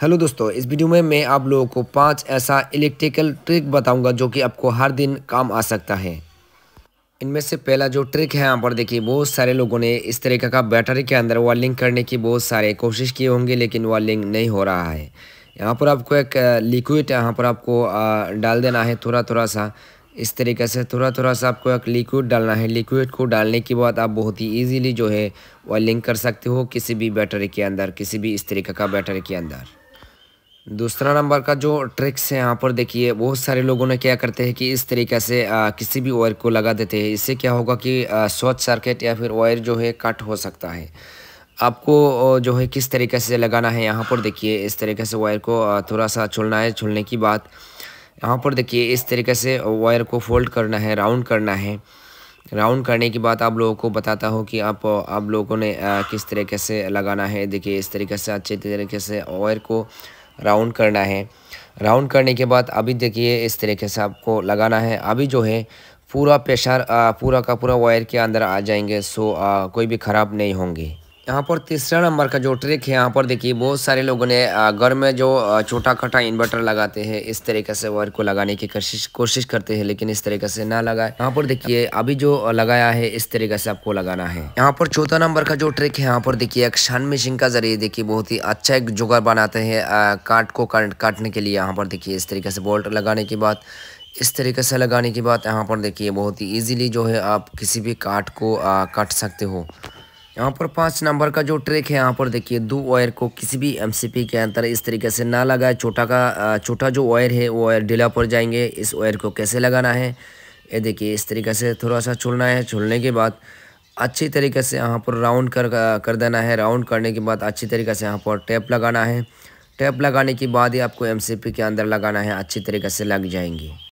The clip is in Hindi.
हेलो दोस्तों इस वीडियो में मैं आप लोगों को पांच ऐसा इलेक्ट्रिकल ट्रिक बताऊंगा जो कि आपको हर दिन काम आ सकता है इनमें से पहला जो ट्रिक है यहाँ पर देखिए बहुत सारे लोगों ने इस तरीके का बैटरी के अंदर वायरिंग करने की बहुत सारे कोशिश किए होंगे लेकिन वायरिंग नहीं हो रहा है यहाँ पर आपको एक लिक्विड यहाँ पर आपको डाल देना है थोड़ा थोड़ा सा इस तरीके से थोड़ा थोड़ा सा आपको एक लिक्विड डालना है लिक्विड को डालने के बाद आप बहुत ही इजीली जो है वायरिंग कर सकते हो किसी भी बैटरी के अंदर किसी भी इस तरीके का बैटरी के अंदर दूसरा नंबर का जो ट्रिक्स है यहाँ पर देखिए बहुत सारे लोगों ने क्या करते हैं कि इस तरीके से आ, किसी भी वायर को लगा देते हैं इससे क्या होगा कि शॉर्ट सर्किट या फिर वायर जो है कट हो सकता है आपको जो है किस तरीके से लगाना है यहाँ पर देखिए इस तरीके से वायर को थोड़ा सा छुलना है छुलने की बात यहाँ पर देखिए इस तरीके से वायर को फोल्ड करना है राउंड करना है राउंड करने की बात आप लोगों को बताता हूँ कि आप आप लोगों ने किस तरीके से लगाना है देखिए इस तरीके से अच्छे तरीके से वायर को राउंड करना है राउंड करने के बाद अभी देखिए इस तरीके से आपको लगाना है अभी जो है पूरा प्रेशर पूरा का पूरा वायर के अंदर आ जाएंगे सो आ, कोई भी ख़राब नहीं होंगे यहाँ पर तीसरा नंबर का जो ट्रिक है यहाँ पर देखिए बहुत सारे लोगों ने घर में जो छोटा खटा इन्वर्टर लगाते हैं इस तरीके से वायर को लगाने की कोशिश कोशिश करते हैं लेकिन इस तरीके से ना लगाए यहाँ पर देखिए अभी जो लगाया है इस तरीके से आपको लगाना है यहाँ पर चौथा नंबर का जो ट्रिक है यहाँ पर देखिए एक शन मशीन का जरिए देखिए बहुत ही अच्छा एक जुगर बनाते हैं काट को काटने के लिए यहाँ पर देखिए इस तरीके से बोल्ट लगाने के बाद इस तरीके से लगाने के बाद यहाँ पर देखिए बहुत ही ईजिली जो है आप किसी भी काट को काट सकते हो यहाँ पर पाँच नंबर का जो ट्रिक है यहाँ पर देखिए दो वायर को किसी भी एमसीपी के अंदर इस तरीके से ना लगाए छोटा का छोटा जो वायर है वो वायर ढीला पर जाएंगे इस वायर को कैसे लगाना है ये देखिए इस तरीके से थोड़ा सा छुलना है छुलने के बाद अच्छी तरीके से यहाँ पर राउंड कर कर देना है राउंड करने के बाद अच्छी तरीके से यहाँ पर टैप लगाना है टैप लगाने के बाद ही आपको एम के अंदर लगाना है अच्छी तरीके से लग जाएंगी